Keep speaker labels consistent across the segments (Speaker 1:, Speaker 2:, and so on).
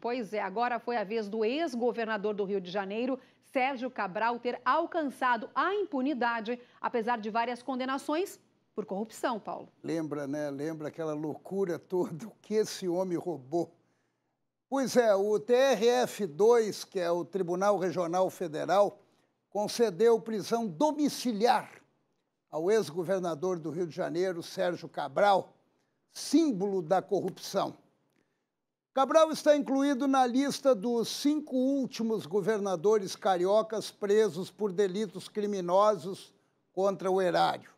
Speaker 1: Pois é, agora foi a vez do ex-governador do Rio de Janeiro, Sérgio Cabral, ter alcançado a impunidade, apesar de várias condenações por corrupção, Paulo. Lembra, né? Lembra aquela loucura toda que esse homem roubou. Pois é, o TRF2, que é o Tribunal Regional Federal, concedeu prisão domiciliar ao ex-governador do Rio de Janeiro, Sérgio Cabral, símbolo da corrupção. Cabral está incluído na lista dos cinco últimos governadores cariocas presos por delitos criminosos contra o erário.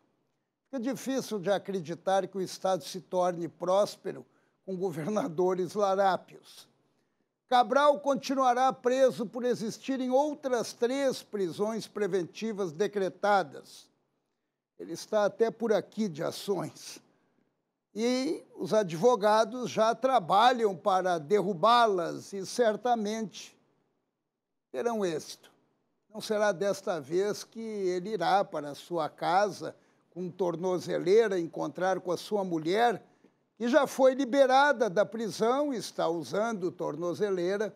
Speaker 1: É difícil de acreditar que o Estado se torne próspero com governadores larápios. Cabral continuará preso por existirem outras três prisões preventivas decretadas. Ele está até por aqui de ações e os advogados já trabalham para derrubá-las e certamente terão êxito. Não será desta vez que ele irá para sua casa com tornozeleira encontrar com a sua mulher, que já foi liberada da prisão, está usando tornozeleira,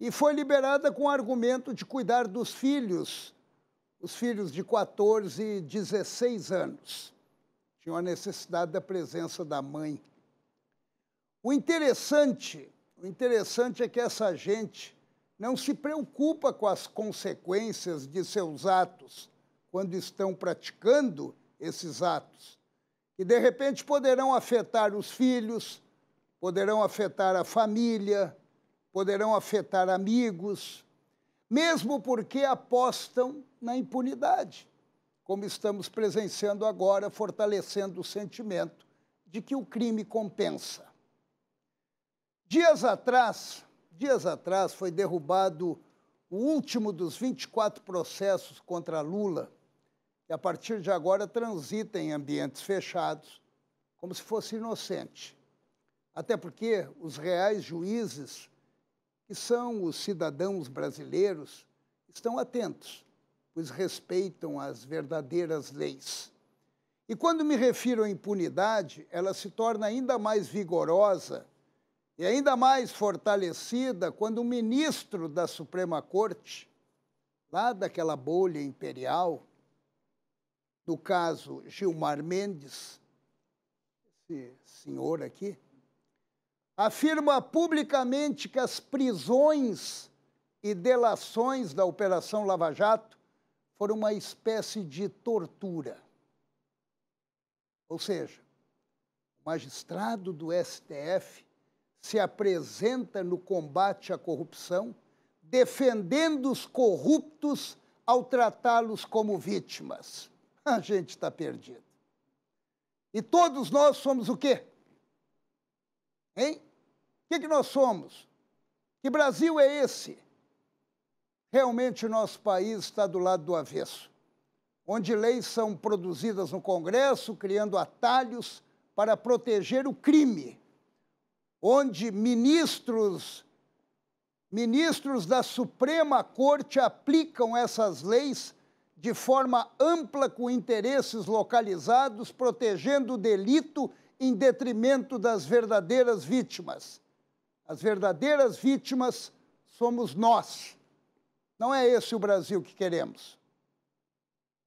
Speaker 1: e foi liberada com o argumento de cuidar dos filhos, os filhos de 14 e 16 anos tinha uma necessidade da presença da mãe. O interessante, o interessante é que essa gente não se preocupa com as consequências de seus atos quando estão praticando esses atos, que de repente poderão afetar os filhos, poderão afetar a família, poderão afetar amigos, mesmo porque apostam na impunidade como estamos presenciando agora, fortalecendo o sentimento de que o crime compensa. Dias atrás, dias atrás foi derrubado o último dos 24 processos contra Lula, que a partir de agora transita em ambientes fechados, como se fosse inocente. Até porque os reais juízes, que são os cidadãos brasileiros, estão atentos pois respeitam as verdadeiras leis. E quando me refiro à impunidade, ela se torna ainda mais vigorosa e ainda mais fortalecida quando o ministro da Suprema Corte, lá daquela bolha imperial, no caso Gilmar Mendes, esse senhor aqui, afirma publicamente que as prisões e delações da Operação Lava Jato foram uma espécie de tortura. Ou seja, o magistrado do STF se apresenta no combate à corrupção, defendendo os corruptos ao tratá-los como vítimas. A gente está perdido. E todos nós somos o quê? Hein? O que, que nós somos? Que Brasil é esse? Realmente, o nosso país está do lado do avesso, onde leis são produzidas no Congresso, criando atalhos para proteger o crime, onde ministros, ministros da Suprema Corte aplicam essas leis de forma ampla com interesses localizados, protegendo o delito em detrimento das verdadeiras vítimas. As verdadeiras vítimas somos nós. Não é esse o Brasil que queremos.